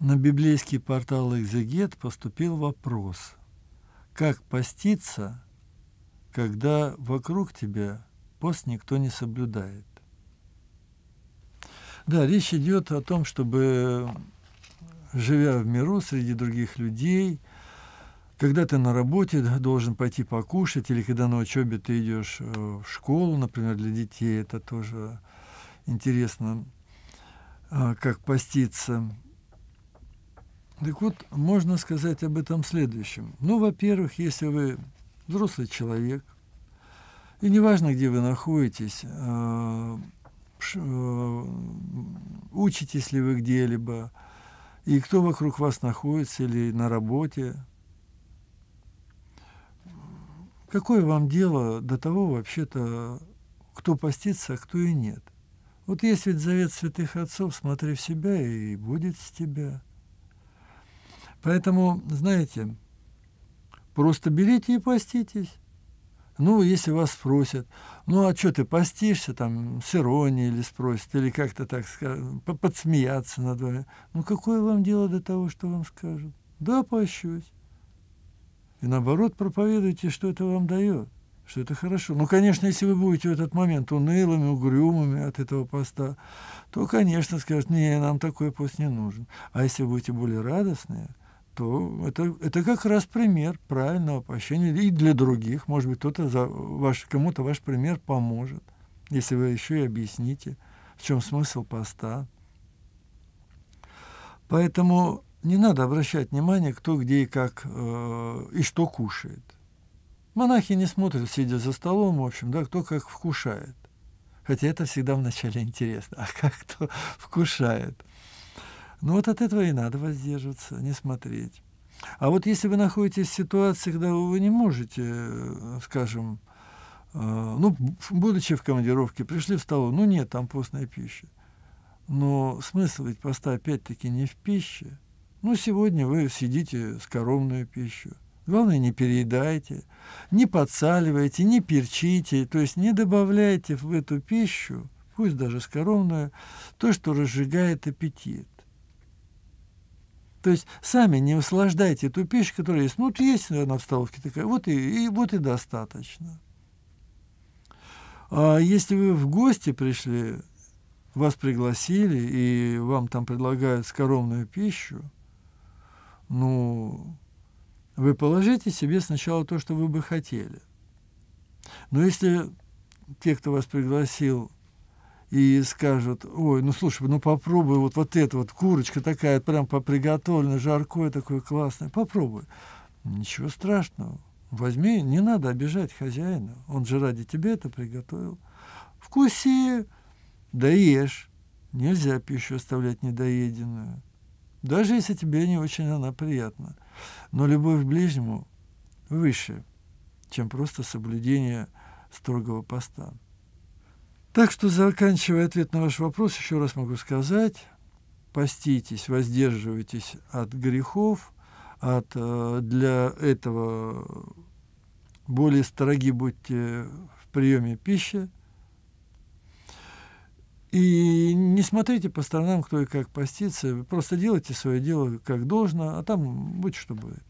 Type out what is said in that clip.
На библейский портал «Экзегет» поступил вопрос, как поститься, когда вокруг тебя пост никто не соблюдает. Да, речь идет о том, чтобы, живя в миру среди других людей, когда ты на работе должен пойти покушать, или когда на учебе ты идешь э, в школу, например, для детей, это тоже интересно, а, как поститься – так вот, можно сказать об этом следующем. Ну, во-первых, если вы взрослый человек, и неважно, где вы находитесь, э, э, учитесь ли вы где-либо, и кто вокруг вас находится, или на работе, какое вам дело до того вообще-то, кто постится, а кто и нет? Вот есть ведь завет святых отцов, смотри в себя, и будет с тебя – Поэтому, знаете, просто берите и поститесь. Ну, если вас спросят, ну, а что ты постишься, там, с иронией или спросят, или как-то так подсмеяться над вами. Ну, какое вам дело до того, что вам скажут? Да, пощусь. И наоборот, проповедуйте, что это вам дает, что это хорошо. Ну, конечно, если вы будете в этот момент унылыми, угрюмыми от этого поста, то, конечно, скажут, не, нам такой пост не нужен. А если вы будете более радостные, что это, это как раз пример правильного прощения и для других. Может быть, кто-то за ваш, кому-то ваш пример поможет, если вы еще и объясните, в чем смысл поста. Поэтому не надо обращать внимание, кто где и как э, и что кушает. Монахи не смотрят, сидя за столом, в общем, да, кто как вкушает. Хотя это всегда вначале интересно. А как кто вкушает? Но ну, вот от этого и надо воздерживаться, не смотреть. А вот если вы находитесь в ситуации, когда вы не можете, э, скажем, э, ну, будучи в командировке, пришли в столовую, ну нет, там постная пища. Но смысл ведь поста опять-таки не в пище. Ну, сегодня вы съедите скоромную пищу. Главное, не переедайте, не подсаливайте, не перчите, то есть не добавляйте в эту пищу, пусть даже скоромную, то, что разжигает аппетит. То есть сами не услаждайте ту пищу, которая есть. Ну, вот есть она в столовке такая, вот и, и, вот и достаточно. А если вы в гости пришли, вас пригласили, и вам там предлагают скоромную пищу, ну, вы положите себе сначала то, что вы бы хотели. Но если те, кто вас пригласил, и скажут, ой, ну слушай, ну попробуй вот, вот это вот, курочка такая, прям по приготовлена, жаркое такое классное, попробуй. Ничего страшного, возьми, не надо обижать хозяина, он же ради тебя это приготовил. Вкуси, да нельзя пищу оставлять недоеденную, даже если тебе не очень она приятна. Но любовь к ближнему выше, чем просто соблюдение строгого поста. Так что, заканчивая ответ на ваш вопрос, еще раз могу сказать, поститесь, воздерживайтесь от грехов, от, э, для этого более строги будьте в приеме пищи, и не смотрите по сторонам, кто и как постится, просто делайте свое дело как должно, а там будь что будет.